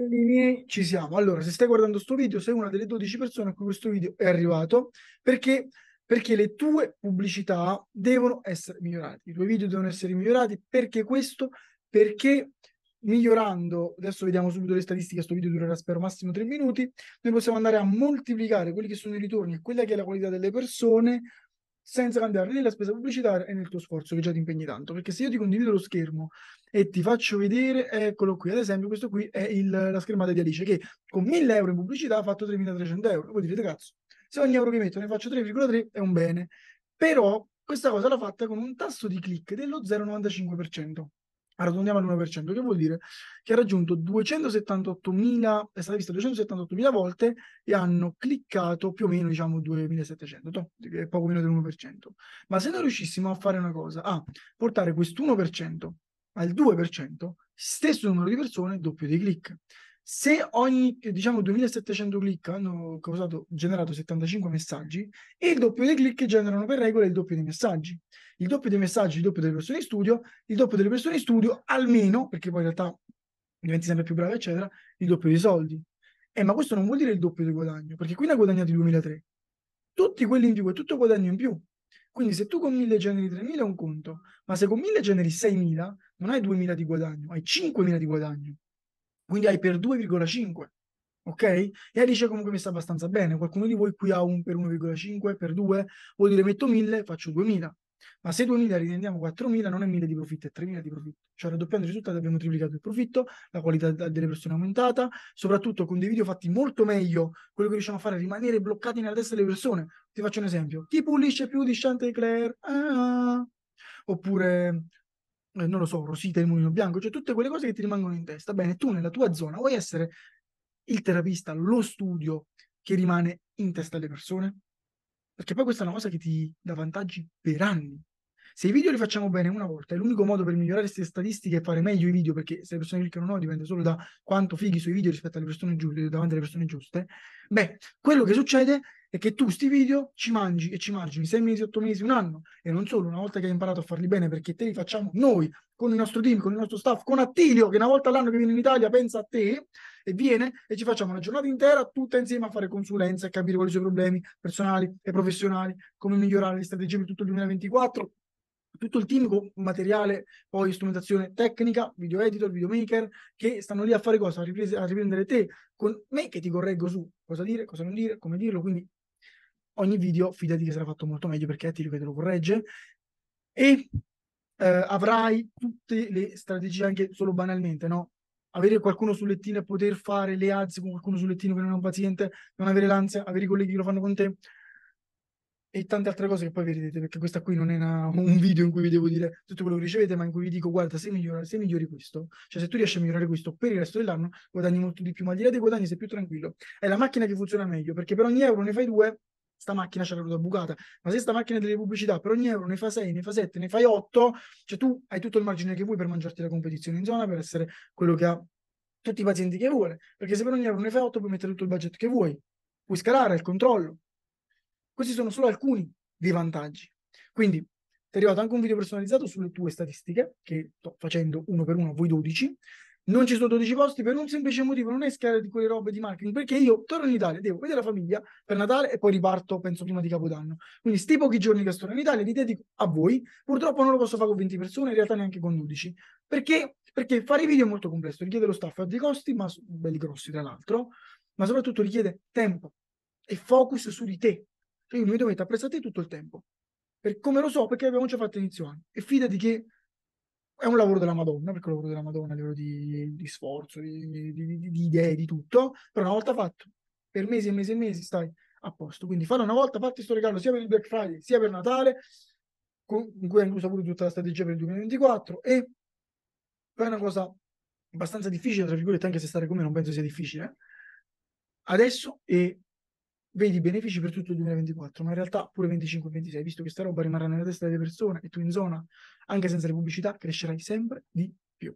Miei, ci siamo. Allora, se stai guardando questo video, sei una delle 12 persone a cui questo video è arrivato perché, perché le tue pubblicità devono essere migliorate. I tuoi video devono essere migliorati perché questo, perché migliorando, adesso vediamo subito le statistiche, questo video durerà spero massimo 3 minuti, noi possiamo andare a moltiplicare quelli che sono i ritorni e quella che è la qualità delle persone senza cambiare né la spesa pubblicitaria né il tuo sforzo che già ti impegni tanto. Perché se io ti condivido lo schermo e ti faccio vedere, eccolo qui, ad esempio questo qui è il, la schermata di Alice che con 1000 euro in pubblicità ha fatto 3300 euro. Voi direte cazzo, se ogni euro che metto ne faccio 3,3 è un bene. Però questa cosa l'ha fatta con un tasso di click dello 0,95% arrotondiamo all'1%, che vuol dire che ha raggiunto 278.000, è stata vista 278.000 volte e hanno cliccato più o meno, diciamo, 2.700, no, che è poco meno dell'1%. Ma se noi riuscissimo a fare una cosa, a portare quest'1% al 2%, stesso numero di persone, doppio dei click se ogni diciamo 2700 click hanno causato, generato 75 messaggi, e il doppio dei click generano per regola il doppio dei messaggi. Il doppio dei messaggi, il doppio delle persone in studio, il doppio delle persone in studio almeno, perché poi in realtà diventi sempre più bravo, eccetera, il doppio dei soldi. Eh, ma questo non vuol dire il doppio di guadagno, perché qui ne ha guadagnati 2003. Tutti quelli in più e tutto guadagno in più. Quindi se tu con 1000 generi 3000 è un conto, ma se con 1000 generi 6000 non hai 2000 di guadagno, hai 5000 di guadagno quindi hai per 2,5 ok? E Alice comunque mi sta abbastanza bene. Qualcuno di voi qui ha un per 1,5, per 2, vuol dire metto 1000, faccio 2000. Ma se 2000 ritendiamo 4000, non è 1000 di profitto, è 3000 di profitto. Cioè raddoppiando i risultati abbiamo triplicato il profitto, la qualità delle persone è aumentata, soprattutto con dei video fatti molto meglio, quello che riusciamo a fare è rimanere bloccati nella testa delle persone. Ti faccio un esempio. Chi pulisce più di Chanticleer? Ah. Oppure eh, non lo so, Rosita il Mulino Bianco, cioè tutte quelle cose che ti rimangono in testa. Bene, tu nella tua zona vuoi essere il terapista, lo studio che rimane in testa alle persone? Perché poi questa è una cosa che ti dà vantaggi per anni. Se i video li facciamo bene una volta, è l'unico modo per migliorare queste statistiche e fare meglio i video, perché se le persone cliccano no dipende solo da quanto fighi sui video rispetto alle persone giuste, davanti alle persone giuste. Beh, quello che succede è che tu sti video ci mangi e ci margini 6 mesi, 8 mesi, un anno e non solo, una volta che hai imparato a farli bene perché te li facciamo noi, con il nostro team, con il nostro staff, con Attilio che una volta all'anno che viene in Italia pensa a te e viene e ci facciamo una giornata intera tutta insieme a fare consulenza e capire quali sono i problemi personali e professionali, come migliorare le strategie per tutto il 2024 tutto il team con materiale, poi strumentazione tecnica, video editor, videomaker, che stanno lì a fare cosa? A, riprese, a riprendere te con me che ti correggo su cosa dire, cosa non dire, come dirlo. Quindi ogni video fidati che sarà fatto molto meglio perché ti ripeto lo corregge. E eh, avrai tutte le strategie anche solo banalmente, no? Avere qualcuno sul lettino e poter fare le alzi con qualcuno sul lettino che non è un paziente, non avere l'ansia, avere i colleghi che lo fanno con te, e tante altre cose che poi vedrete, perché questa qui non è mm. una, un video in cui vi devo dire tutto quello che ricevete, ma in cui vi dico guarda se migliora, se migliori questo, cioè se tu riesci a migliorare questo per il resto dell'anno guadagni molto di più, ma al di là dei guadagni sei più tranquillo, è la macchina che funziona meglio, perché per ogni euro ne fai due, sta macchina c'è la ruota bucata, ma se sta macchina delle pubblicità per ogni euro ne fa sei, ne fa sette, ne fai otto, cioè tu hai tutto il margine che vuoi per mangiarti la competizione in zona, per essere quello che ha tutti i pazienti che vuole, perché se per ogni euro ne fai otto puoi mettere tutto il budget che vuoi, puoi scalare il controllo, questi sono solo alcuni dei vantaggi. Quindi ti è arrivato anche un video personalizzato sulle tue statistiche, che sto facendo uno per uno a voi 12. Non ci sono 12 posti per un semplice motivo, non è scala di quelle robe di marketing, perché io torno in Italia, devo vedere la famiglia per Natale e poi riparto, penso, prima di Capodanno. Quindi sti pochi giorni che sto in Italia li dedico a voi. Purtroppo non lo posso fare con 20 persone, in realtà neanche con 12. Perché? Perché fare video è molto complesso, richiede lo staff a dei costi, ma belli grossi tra l'altro, ma soprattutto richiede tempo e focus su di te, quindi mi dovete apprezzare tutto il tempo. Per come lo so, perché abbiamo già fatto inizio anno. E fidati che è un lavoro della Madonna, perché è un lavoro della Madonna a livello di, di sforzo, di, di, di, idee, di tutto, però una volta fatto, per mesi e mesi e mesi stai a posto. Quindi fare una volta, farti questo regalo sia per il Black Friday, sia per Natale, con, in cui è inclusa pure tutta la strategia per il 2024, e è una cosa abbastanza difficile, tra virgolette, anche se stare come non penso sia difficile, eh. adesso e vedi benefici per tutto il 2024, ma in realtà pure 25-26, visto che sta roba rimarrà nella testa delle persone e tu in zona, anche senza le pubblicità, crescerai sempre di più.